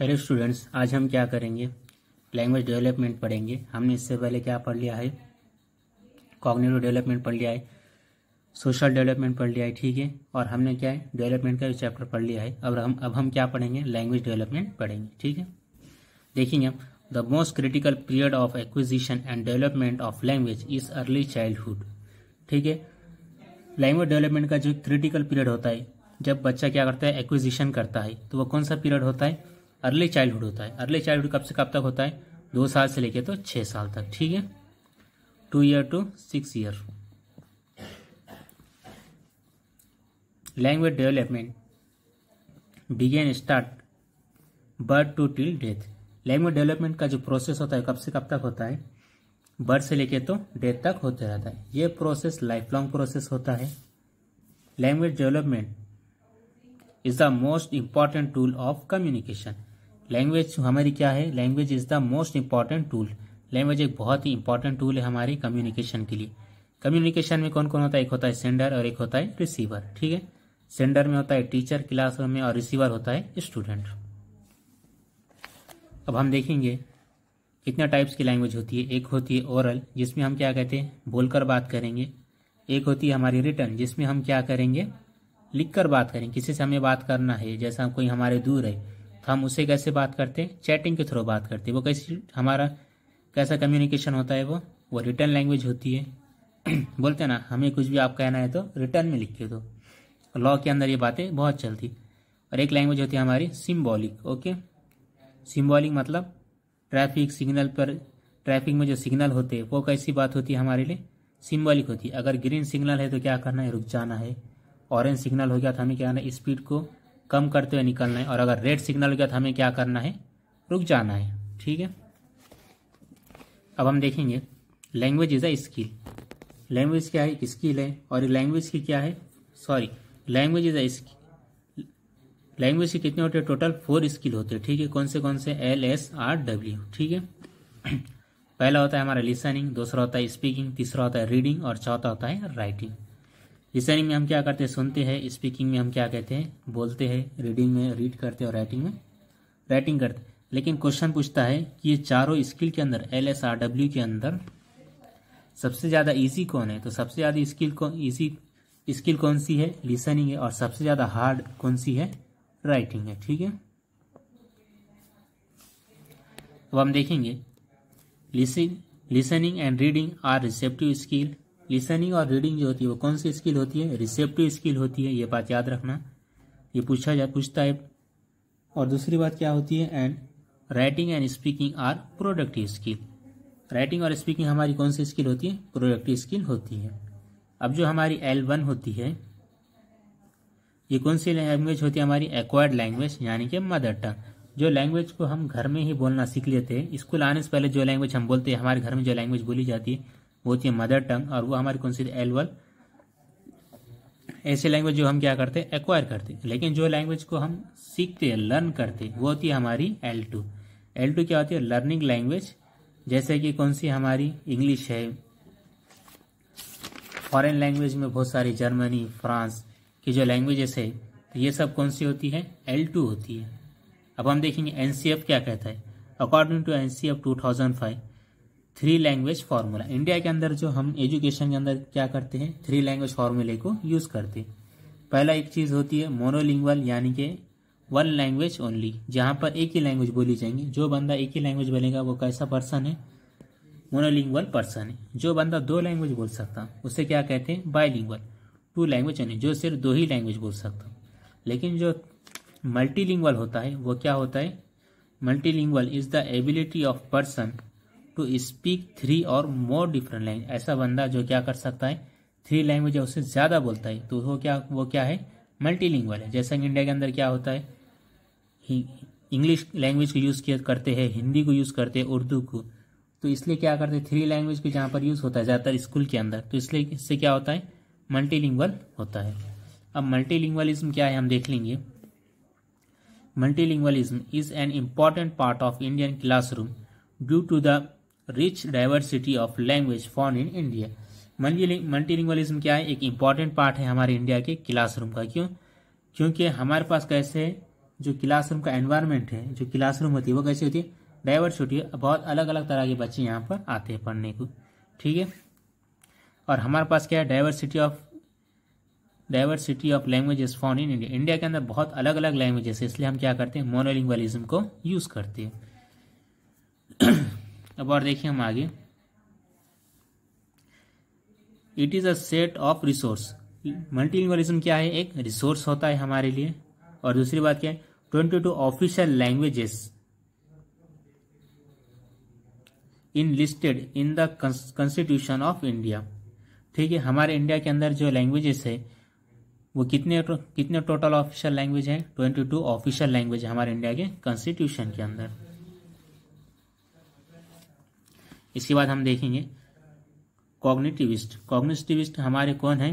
Hello students आज हम क्या करेंगे लैंग्वेज डेवलपमेंट पढ़ेंगे हमने इससे पहले क्या पढ़ लिया है कॉग्निटिव डेवलपमेंट पढ़ लिया है सोशल डेवलपमेंट पढ़ लिया है ठीक है और हमने क्या है डेवलपमेंट का चैप्टर पढ़ लिया है अब हम अब हम क्या पढ़ेंगे लैंग्वेज डेवलपमेंट पढ़ेंगे ठीक है देखेंगे हम the most critical period of acquisition and development of language is early childhood ठीक है लैंग्वेज डेवलपमेंट का जो क्रिटिकल पीरियड होता है जब बच्चा क्या करता है एक्विजिशन करता है तो वो कौन सा पीरियड होता है अर्ली चाइल्डहुड होता है अर्ली चाइल्डहुड कब से कब तक होता है दो साल से लेके तो छः साल तक ठीक है two year to six year language development begin start birth to till death language development का जो प्रोसेस होता है कब से कब तक होता है बर्थ से लेके तो डेथ तक होते रहता है ये प्रोसेस लाइफ लॉन्ग प्रोसेस होता है language development is the most important tool of communication language हमारी क्या है language is the most important tool language एक बहुत ही इंपॉर्टेंट टूल है हमारी कम्युनिकेशन के लिए कम्युनिकेशन में कौन कौन होता है एक होता है सेंडर और एक होता है रिसीवर ठीक है सेंडर में होता है टीचर क्लासरूम में और रिसीवर होता है स्टूडेंट अब हम देखेंगे कितना टाइप्स की लैंग्वेज होती है एक होती है ओरल जिसमें हम क्या कहते हैं बोलकर बात करेंगे एक होती है हमारी रिटर्न जिसमें हम क्या करेंगे लिख कर बात करेंगे किसी से हमें बात करना है जैसा कोई हमारे दूर है तो हम उसे कैसे बात करते हैं चैटिंग के थ्रू बात करते हैं वो कैसी हमारा कैसा कम्युनिकेशन होता है वो वो रिटर्न लैंग्वेज होती है बोलते हैं ना हमें कुछ भी आप कहना है तो रिटर्न में लिख के दो लॉ के अंदर ये बातें बहुत चलती और एक लैंग्वेज होती है हमारी सिम्बॉलिक ओके सिम्बॉलिक मतलब ट्रैफिक सिग्नल पर ट्रैफिक में जो सिग्नल होते हैं वो कैसी बात होती है हमारे लिए सिम्बॉलिक होती है अगर ग्रीन सिग्नल है तो क्या करना है रुक जाना है ऑरेंज सिग्नल हो गया तो हमें क्या करना है स्पीड को कम करते हुए निकलना है और अगर रेड सिग्नल गया तो हमें क्या करना है रुक जाना है ठीक है अब हम देखेंगे language is a skill language क्या है एक स्किल है और लैंग्वेज की क्या है sorry language is a skill language के कितने होते हैं टोटल फोर स्किल होते हैं ठीक है कौन से कौन से एल एस आर डब्ल्यू ठीक है पहला होता है हमारा लिसनिंग दूसरा होता है स्पीकिंग तीसरा होता है रीडिंग और चौथा होता है राइटिंग लिसनिंग में हम क्या करते हैं सुनते हैं स्पीकिंग में हम क्या कहते हैं बोलते हैं रीडिंग में रीड करते हैं और राइटिंग में राइटिंग करते हैं लेकिन क्वेश्चन पूछता है कि ये चारों स्किल के अंदर एल एस आर डब्ल्यू के अंदर सबसे ज़्यादा ईजी कौन है तो सबसे ज़्यादा स्किल कौन ईजी स्किल कौन सी है लिसनिंग है और सबसे ज़्यादा हार्ड कौन सी है राइटिंग है ठीक है अब हम देखेंगे listening and reading are receptive skill listening और रीडिंग जो होती है वो कौन सी स्किल होती है रिसेप्टिव स्किल होती है ये बात याद रखना ये पूछा जाए पूछता है और दूसरी बात क्या होती है and writing and speaking are productive skill writing और स्पीकिंग हमारी कौन सी स्किल होती है प्रोडक्टिव स्किल होती है अब जो हमारी एल वन होती है ये कौन सी लैंग्वेज होती है हमारी एक्वायर्ड लैंग्वेज यानी कि मदर टंग जो लैंग्वेज को हम घर में ही बोलना सीख लेते हैं स्कूल आने से पहले जो लैंग्वेज हम बोलते हैं हमारे घर में जो लैंग्वेज बोली जाती है वो होती है मदर टंग और वो हमारी कौन सी एलवल ऐसे लैंग्वेज जो हम क्या करते हैं एक्वायर करते हैं लेकिन जो लैंग्वेज को हम सीखते हैं लर्न करते हैं वो होती है हमारी एल टू एल टू क्या होती है लर्निंग लैंग्वेज जैसे कि कौन सी हमारी इंग्लिश है फॉरेन लैंग्वेज में बहुत सारी जर्मनी फ्रांस की जो लैंग्वेजेस है तो ये सब कौन सी होती है एल टू होती है अब हम देखेंगे एन क्या कहता है according to N C F two thousand five three language formula India के अंदर जो हम एजुकेशन के अंदर क्या करते हैं थ्री लैंग्वेज फार्मूले को यूज करते हैं पहला एक चीज होती है मोनोलिंगुअल यानी कि वन लैंग्वेज ओनली जहाँ पर एक ही लैंग्वेज बोली जाएंगी जो बंदा एक ही लैंग्वेज बोलेगा वो कैसा पर्सन है मोनोलिंगुअल पर्सन है जो बंदा दो लैंग्वेज बोल सकता उसे क्या कहते हैं बायलिंगुअल टू लैंग्वेज ओनली जो सिर्फ दो ही लैंग्वेज बोल सकता लेकिन जो मल्टीलिंगुअल होता है वो क्या होता है multilingual is the ability of person to speak three और मोर डिफरेंट लैंग्वेज ऐसा बंदा जो क्या कर सकता है थ्री लैंग्वेज या उससे ज़्यादा बोलता है तो वो क्या वो क्या है मल्टी है जैसा कि इंडिया के अंदर क्या होता है इंग्लिश लैंग्वेज को यूज़ करते हैं हिंदी को यूज़ करते हैं उर्दू को तो इसलिए क्या करते हैं थ्री लैंग्वेज को जहाँ पर यूज़ होता है ज़्यादातर स्कूल के अंदर तो इसलिए इससे क्या होता है मल्टी होता है अब मल्टी क्या है हम देख लेंगे lingualism is an important part of Indian classroom due to the rich diversity of language फॉर्न इन इंडिया मल्टीलिंगलिज्म क्या है एक इम्पॉर्टेंट पार्ट है हमारे इंडिया के क्लासरूम का क्यों क्योंकि हमारे पास कैसे जो क्लासरूम का एनवायरनमेंट है जो क्लासरूम होती है वो कैसी होती है डाइवर्स होती है बहुत अलग अलग तरह के बच्चे यहाँ पर आते हैं पढ़ने को ठीक है और हमारे पास क्या है diversity of diversity of languages found in India India के अंदर बहुत अलग अलग लैंग्वेजेस है इसलिए हम क्या करते हैं मोनोलिंग्वलिज्म को यूज़ करते हैं अब और देखिए हम आगे it is a set of resource multilingualism क्या है एक रिसोर्स होता है हमारे लिए और दूसरी बात क्या है twenty two official languages in listed in the constitution of India ठीक है हमारे इंडिया के अंदर जो लैंग्वेजेस है वो कितने कितने टोटल ऑफिशियल लैंग्वेज है ट्वेंटी टू ऑफिशियल लैंग्वेज हमारे इंडिया के कॉन्स्टिट्यूशन के अंदर इसके बाद हम देखेंगे कॉग्निटिविस्ट कॉग्निटिविस्ट हमारे कौन है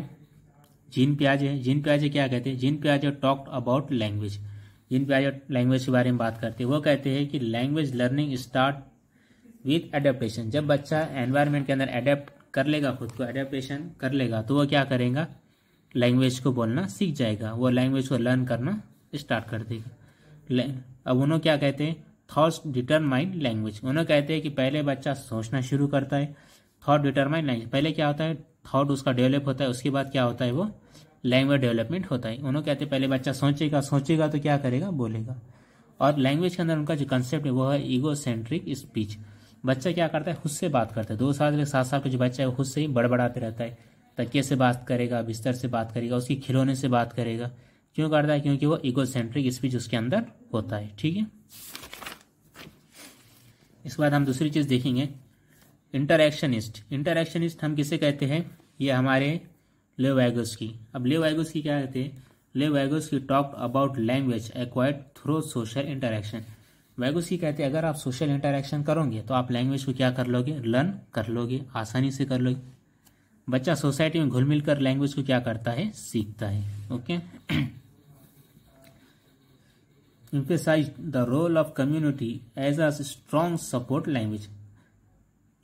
जीन प्याजे जीन प्याजे क्या कहते हैं gene प्याजे talk about language Jin प्याजे language के बारे में बात करते हैं वो कहते हैं कि language learning start with adaptation जब बच्चा एनवायरमेंट के अंदर एडेप्ट कर लेगा खुद को एडेप्टेशन कर लेगा तो वो क्या करेगा लैंग्वेज को बोलना सीख जाएगा वो लैंग्वेज को लर्न करना स्टार्ट कर देगा अब उन्होंने क्या कहते हैं थॉट्स डिटरमाइन लैंग्वेज उन्हें कहते हैं कि पहले बच्चा सोचना शुरू करता है थॉट डिटरमाइन लैंग्वेज पहले क्या होता है थॉट उसका डेवलप होता है उसके बाद क्या होता है वो लैंग्वेज डेवलपमेंट होता है उन्होंने कहते हैं पहले बच्चा सोचेगा सोचेगा तो क्या करेगा बोलेगा और लैंग्वेज के अंदर उनका जो कंसेप्ट है वो है ईगो सेंट्रिक स्पीच बच्चा क्या करता है खुद से बात करता है दो साल के सात साल का जो बच्चा है वो खुद से ही बड़बड़ाते रहता है तकिए से बात करेगा बिस्तर से बात करेगा उसकी खिलौने से बात करेगा क्यों करता है क्योंकि वो ईगो सेंट्रिक स्पीच उसके अंदर होता है ठीक है इसके बाद हम दूसरी चीज़ देखेंगे इंटरैक्शनिस्ट इंटरैक्शनिस्ट हम किसे कहते हैं ये हमारे वैगोस की अब ले वैगोस की क्या कहते हैं ले की talk about language acquired through social interaction की कहते हैं अगर आप सोशल इंटरेक्शन करोगे तो आप लैंग्वेज को क्या कर लोगे लर्न कर लोगे आसानी से कर लोगे बच्चा सोसाइटी में घुल मिलकर लैंग्वेज को क्या करता है सीखता है okay emphasized the role of community as a strong support language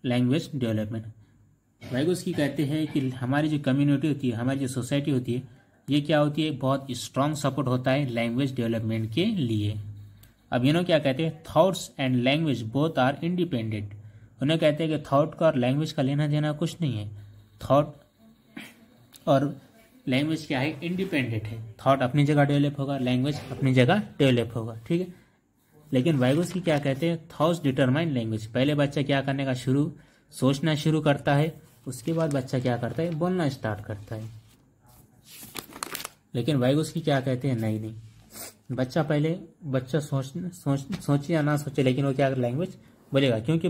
language development उसकी कहते हैं कि हमारी जो कम्युनिटी होती है हमारी जो सोसाइटी होती है ये क्या होती है बहुत स्ट्रांग सपोर्ट होता है लैंग्वेज डेवलपमेंट के लिए अब इन्होंने क्या कहते हैं thoughts and language both are independent उन्हें कहते हैं कि थॉट का और लैंग्वेज का लेना देना कुछ नहीं है थॉट और लैंग्वेज क्या है इंडिपेंडेंट है थॉट अपनी जगह डेवलप होगा लैंग्वेज अपनी जगह डेवलप होगा ठीक है लेकिन वाइगोस की क्या कहते हैं थॉट्स डिटरमाइन लैंग्वेज पहले बच्चा क्या करने का शुरू सोचना शुरू करता है उसके बाद बच्चा क्या करता है बोलना स्टार्ट करता है लेकिन वाइगोस की क्या कहते हैं नहीं नहीं बच्चा पहले बच्चा सोच सोच सोचे या ना सोचे लेकिन वो क्या लैंग्वेज बोलेगा क्योंकि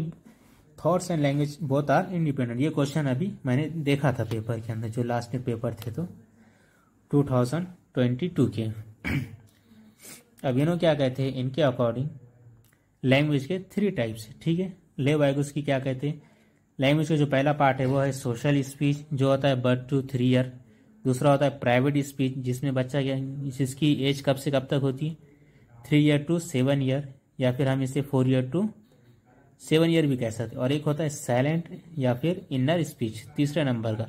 थॉट्स एंड लैंग्वेज बहुत आर इंडिपेंडेंट ये क्वेश्चन अभी मैंने देखा था पेपर के अंदर जो लास्ट में पेपर थे तो टू थाउजेंड ट्वेंटी टू के अब इन्हों क्या कहते हैं इनके अकॉर्डिंग लैंग्वेज के थ्री टाइप्स ठीक है ले वाइगस की क्या कहते हैं लैंग्वेज का जो पहला पार्ट है वो है सोशल स्पीच जो होता है बर्थ टू थ्री ईयर दूसरा होता है प्राइवेट स्पीच जिसमें बच्चा क्या जिसकी एज कब से कब तक होती है three year to seven year या फिर हम इसे four year to seven year भी कह सकते और एक होता है साइलेंट या फिर इनर स्पीच तीसरे नंबर का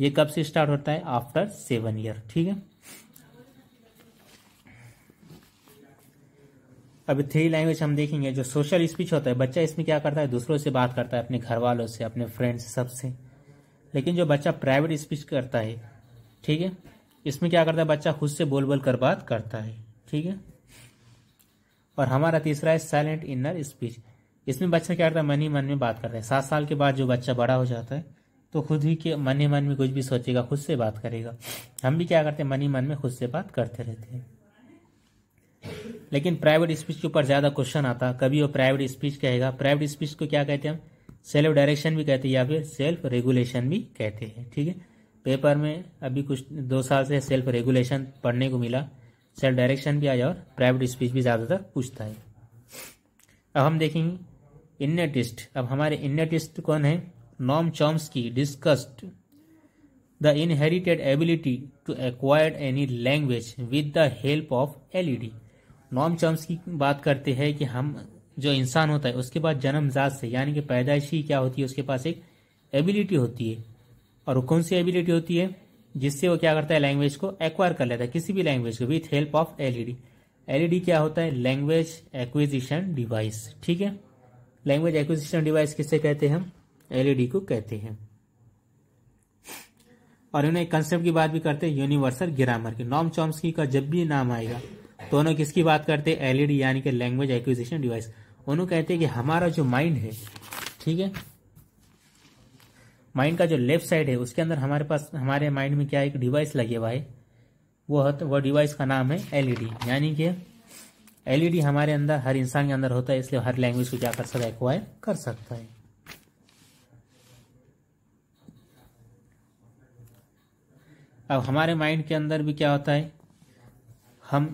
ये कब से स्टार्ट होता है आफ्टर सेवन ईयर ठीक है अभी थ्री लैंग्वेज हम देखेंगे जो सोशल स्पीच होता है बच्चा इसमें क्या करता है दूसरों से बात करता है अपने घर वालों से अपने फ्रेंड्स सबसे लेकिन जो बच्चा प्राइवेट स्पीच करता है ठीक है इसमें क्या करता है बच्चा खुद से बोल बोल कर बात करता है ठीक है और हमारा तीसरा है साइलेंट इनर स्पीच इसमें बच्चा क्या करता है मन ही मन में बात करता है सात साल के बाद जो बच्चा बड़ा हो जाता है तो खुद ही के मन ही मन में कुछ भी सोचेगा खुद से बात करेगा हम भी क्या करते हैं मन ही मन में खुद से बात करते रहते हैं लेकिन प्राइवेट स्पीच के ऊपर ज़्यादा क्वेश्चन आता कभी वो प्राइवेट स्पीच कहेगा प्राइवेट स्पीच को क्या कहते हैं हम सेल्फ डायरेक्शन भी कहते हैं या फिर सेल्फ रेगुलेशन भी कहते हैं ठीक है पेपर में अभी कुछ दो साल से सेल्फ रेगुलेशन पढ़ने को मिला सेल्फ डायरेक्शन भी आया और प्राइवेट स्पीच भी ज़्यादातर पूछता है अब हम देखेंगे इन्नेटिस्ट अब हमारे इन्नेटिस्ट कौन है Noam Chomsky discussed the inherited ability to acquire any language with the help of LED. Noam Chomsky की बात करते हैं कि हम जो इंसान होता है उसके बाद जन्मजात से यानी कि पैदाइश ही क्या होती है उसके पास एक एबिलिटी होती है और वो कौन सी एबिलिटी होती है जिससे वो क्या करता है लैंग्वेज को एक्वायर कर लेता है किसी भी लैंग्वेज को with help of LED LED क्या होता है लैंग्वेज एक्विजिशन डिवाइस ठीक है लैंग्वेज एक्विजिशन डिवाइस किसे कहते हैं हम एलईडी को कहते हैं और इन्होंने एक कंसेप्ट की बात भी करते हैं यूनिवर्सल ग्रामर की नॉम चॉम्स्की का जब भी नाम आएगा तो उन्होंने किसकी बात करते हैं एलईडी यानी कि लैंग्वेज एक्विजिशन डिवाइस उन्होंने कहते हैं कि हमारा जो माइंड है ठीक है माइंड का जो लेफ्ट साइड है उसके अंदर हमारे पास हमारे माइंड में क्या एक डिवाइस लगे हुआ है वो वो डिवाइस का नाम है एलईडी यानी कि एलईडी हमारे अंदर हर इंसान के अंदर होता है इसलिए हर लैंग्वेज को क्या कर सकता है एक्वायर कर सकता है अब हमारे माइंड के अंदर भी क्या होता है हम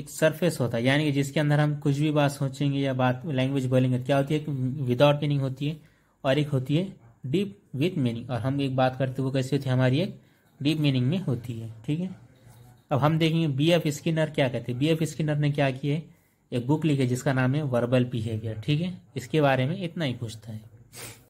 एक सरफेस होता है यानी कि जिसके अंदर हम कुछ भी बात सोचेंगे या बात लैंग्वेज बोलेंगे तो क्या होती है विदाउट मीनिंग होती है और एक होती है डीप विथ मीनिंग और हम एक बात करते वो कैसी होती है हमारी एक डीप मीनिंग में होती है ठीक है अब हम देखेंगे बी एफ स्किनर क्या कहते हैं बी एफ स्किनर ने क्या किया है एक बुक लिखी जिसका नाम है वर्बल बिहेवियर ठीक है इसके बारे में इतना ही पूछता है